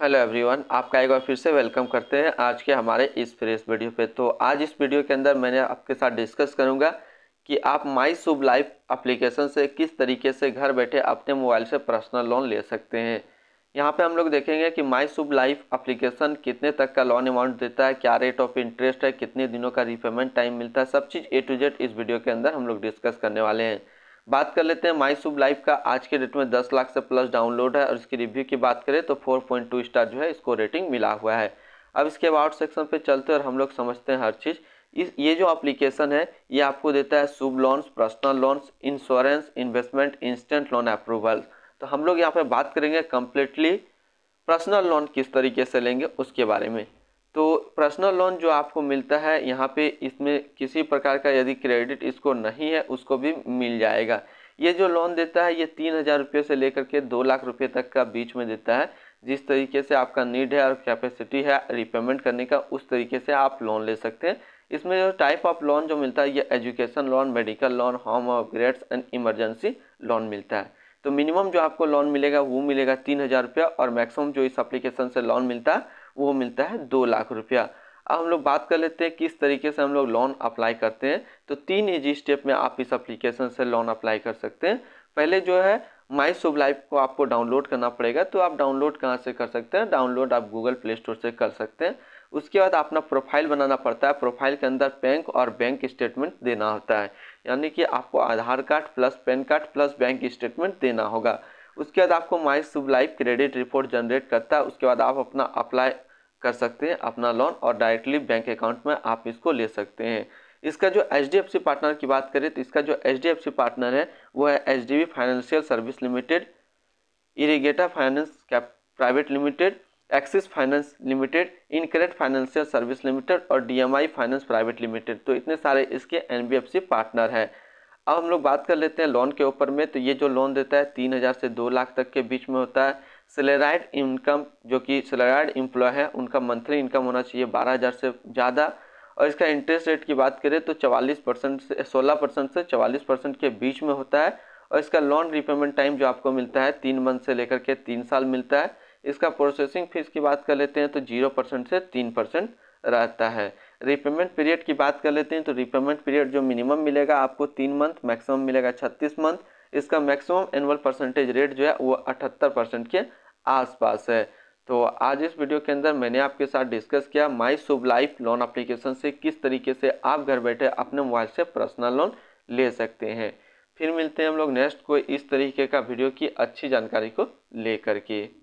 hello everyone आपका एक बार फिर से वेलकम करते हैं आज के हमारे इस फ्रेश वीडियो पे तो आज इस वीडियो के अंदर मैंने आपके साथ डिस्कस करूंगा कि आप माई शुभ लाइफ अप्लीकेशन से किस तरीके से घर बैठे अपने मोबाइल से पर्सनल लोन ले सकते हैं यहाँ पे हम लोग देखेंगे कि माई शुभ लाइफ अप्लीकेशन कितने तक का लोन अमाउंट देता है क्या रेट ऑफ इंटरेस्ट है कितने दिनों का रिपेमेंट टाइम मिलता है सब चीज़ ए टू जेड इस वीडियो के अंदर हम लोग डिस्कस करने वाले हैं बात कर लेते हैं माई शुभ लाइफ का आज के डेट में 10 लाख से प्लस डाउनलोड है और इसकी रिव्यू की बात करें तो 4.2 स्टार जो है इसको रेटिंग मिला हुआ है अब इसके अबाउट सेक्शन पे चलते हैं और हम लोग समझते हैं हर चीज़ इस ये जो एप्लीकेशन है ये आपको देता है Shubh loans personal loans insurance investment instant loan approval तो हम लोग यहाँ पर बात करेंगे कम्प्लीटली पर्सनल लोन किस तरीके से लेंगे उसके बारे में तो पर्सनल लोन जो आपको मिलता है यहाँ पे इसमें किसी प्रकार का यदि क्रेडिट इसको नहीं है उसको भी मिल जाएगा ये जो लोन देता है ये तीन हज़ार रुपये से लेकर के दो लाख रुपये तक का बीच में देता है जिस तरीके से आपका नीड है और कैपेसिटी है रिपेमेंट करने का उस तरीके से आप लोन ले सकते हैं इसमें जो टाइप ऑफ लोन जो मिलता है ये education loan medical loan home upgrades and emergency loan मिलता है तो मिनिमम जो आपको लोन मिलेगा वो मिलेगा तीन हज़ार रुपया और मैक्सिमम जो इस एप्लीकेशन से लोन मिलता है वो मिलता है दो लाख रुपया अब हम लोग बात कर लेते हैं किस तरीके से हम लोग लोन अप्लाई करते हैं तो तीन इजी स्टेप में आप इस अप्लीकेशन से लोन अप्लाई कर सकते हैं पहले जो है माई शुभ लाइफ को आपको डाउनलोड करना पड़ेगा तो आप डाउनलोड कहाँ से कर सकते हैं डाउनलोड आप गूगल प्ले स्टोर से कर सकते हैं उसके बाद अपना प्रोफाइल बनाना पड़ता है प्रोफाइल के अंदर बैंक और बैंक स्टेटमेंट देना होता है यानी कि आपको Aadhaar card plus pan card plus bank statement देना होगा उसके बाद आपको my Shubh life credit report generate करता है उसके बाद आप अपना अप्लाई कर सकते हैं अपना लोन और डायरेक्टली बैंक अकाउंट में आप इसको ले सकते हैं इसका जो H D F C partner की बात करें तो इसका जो H D F C partner है वो है H D B financial service limited इरीगेटा finance cap private limited Axis finance limited InCred financial service limited और D M I finance private limited तो इतने सारे इसके N B F C partner हैं अब हम लोग बात कर लेते हैं लोन के ऊपर में तो ये जो लोन देता है तीन हज़ार से दो लाख तक के बीच में होता है सेलेराइड इनकम जो कि सेलेराइड इम्प्लॉय है उनका मंथली इनकम होना चाहिए बारह हज़ार से ज़्यादा और इसका इंटरेस्ट रेट की बात करें तो चवालीस परसेंट से सोलह परसेंट से चवालीस परसेंट के बीच में होता है और इसका लोन रिपेमेंट टाइम जो आपको मिलता है तीन मंथ से लेकर के तीन साल मिलता है इसका प्रोसेसिंग फीस की बात कर लेते हैं तो जीरो परसेंट से तीन परसेंट रहता है रिपेमेंट पीरियड की बात कर लेते हैं तो रिपेमेंट पीरियड जो मिनिमम मिलेगा आपको तीन मंथ मैक्सिमम मिलेगा छत्तीस मंथ इसका मैक्सिमम एनुअल परसेंटेज रेट जो है वो अठहत्तर परसेंट के आसपास है तो आज इस वीडियो के अंदर मैंने आपके साथ डिस्कस किया my Shubh life loan application से किस तरीके से आप घर बैठे अपने मोबाइल से पर्सनल लोन ले सकते हैं फिर मिलते हैं हम लोग नेक्स्ट कोई इस तरीके का वीडियो की अच्छी जानकारी को लेकर के